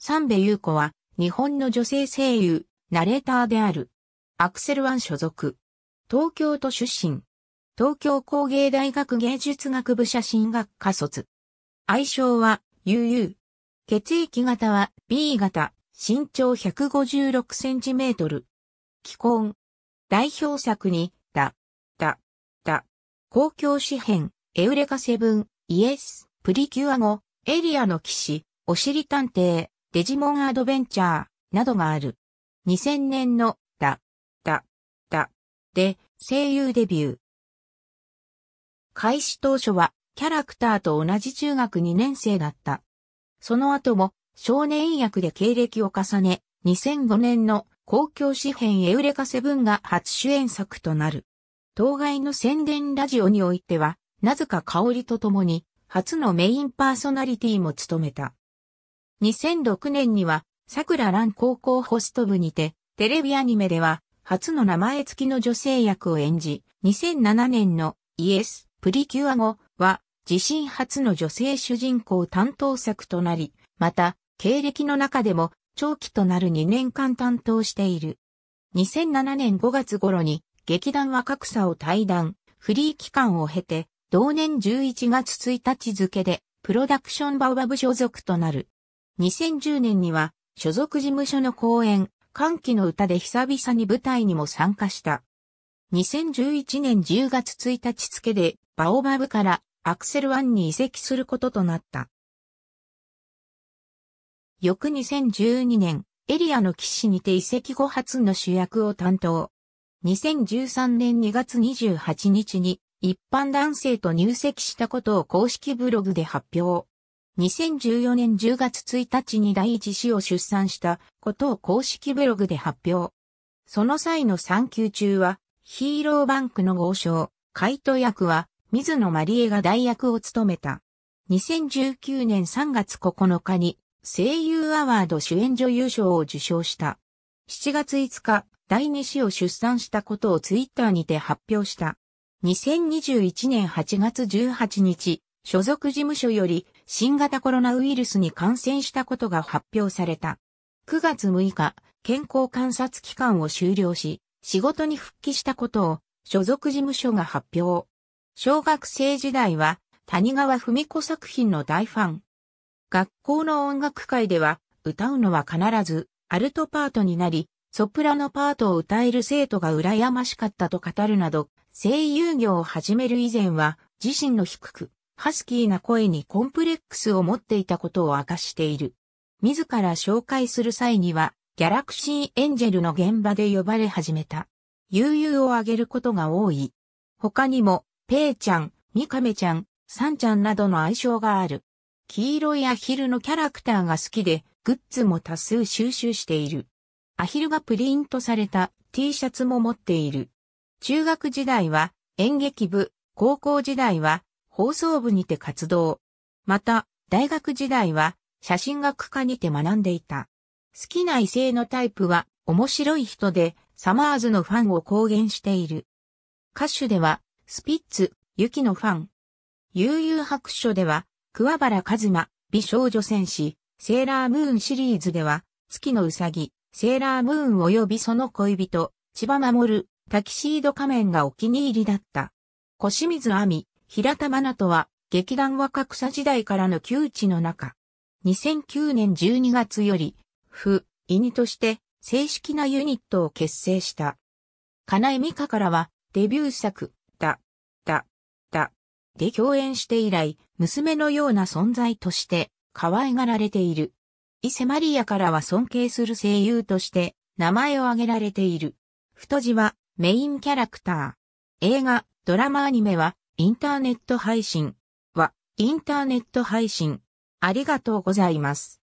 三部優子は、日本の女性声優、ナレーターである。アクセルワン所属。東京都出身。東京工芸大学芸術学部写真学科卒。愛称は、UU。血液型は B 型。身長156センチメートル。既婚。代表作に、だ、だ、だ。公共紙編、エウレカセブン、イエス、プリキュア語、エリアの騎士、おしり探偵、デジモンアドベンチャーなどがある。2000年のダ、ダ、ダで声優デビュー。開始当初はキャラクターと同じ中学2年生だった。その後も少年役で経歴を重ね、2005年の公共詩編エウレカセブンが初主演作となる。当該の宣伝ラジオにおいては、なぜか香りと共に初のメインパーソナリティも務めた。2006年には、桜蘭高校ホスト部にて、テレビアニメでは、初の名前付きの女性役を演じ、2007年のイエス、プリキュア後は、自身初の女性主人公担当作となり、また、経歴の中でも、長期となる2年間担当している。2007年5月頃に、劇団若草を退団、フリー期間を経て、同年11月1日付で、プロダクションバオバブ所属となる。2010年には所属事務所の公演、歓喜の歌で久々に舞台にも参加した。2011年10月1日付で、バオバブからアクセルワンに移籍することとなった。翌2012年、エリアの騎士にて移籍後初の主役を担当。2013年2月28日に一般男性と入籍したことを公式ブログで発表。2014年10月1日に第一子を出産したことを公式ブログで発表。その際の産休中は、ヒーローバンクの豪商、カイト役は、水野まりえが代役を務めた。2019年3月9日に、声優アワード主演女優賞を受賞した。7月5日、第二子を出産したことをツイッターにて発表した。2021年8月18日、所属事務所より新型コロナウイルスに感染したことが発表された。9月6日、健康観察期間を終了し、仕事に復帰したことを所属事務所が発表。小学生時代は谷川文子作品の大ファン。学校の音楽会では歌うのは必ずアルトパートになり、ソプラノパートを歌える生徒が羨ましかったと語るなど、声優業を始める以前は自身の低く、ハスキーな声にコンプレックスを持っていたことを明かしている。自ら紹介する際には、ギャラクシーエンジェルの現場で呼ばれ始めた。悠々をあげることが多い。他にも、ペイちゃん、ミカメちゃん、サンちゃんなどの愛称がある。黄色いアヒルのキャラクターが好きで、グッズも多数収集している。アヒルがプリントされた T シャツも持っている。中学時代は演劇部、高校時代は放送部にて活動。また、大学時代は写真学科にて学んでいた。好きな異性のタイプは面白い人で、サマーズのファンを公言している。歌手では、スピッツ、ユキのファン。悠々白書では、桑原和馬、美少女戦士、セーラームーンシリーズでは、月のうさぎ、セーラームーン及びその恋人、千葉守、タキシード仮面がお気に入りだった。小清水亜美、平田真奈とは、劇団若草時代からの窮地の中。2009年12月より、不、意にとして、正式なユニットを結成した。金井美香からは、デビュー作、だ、だ、だ、で共演して以来、娘のような存在として、可愛がられている。伊勢マリアからは尊敬する声優として、名前を挙げられている。太字は、メインキャラクター。映画、ドラマアニメは、インターネット配信は、インターネット配信。ありがとうございます。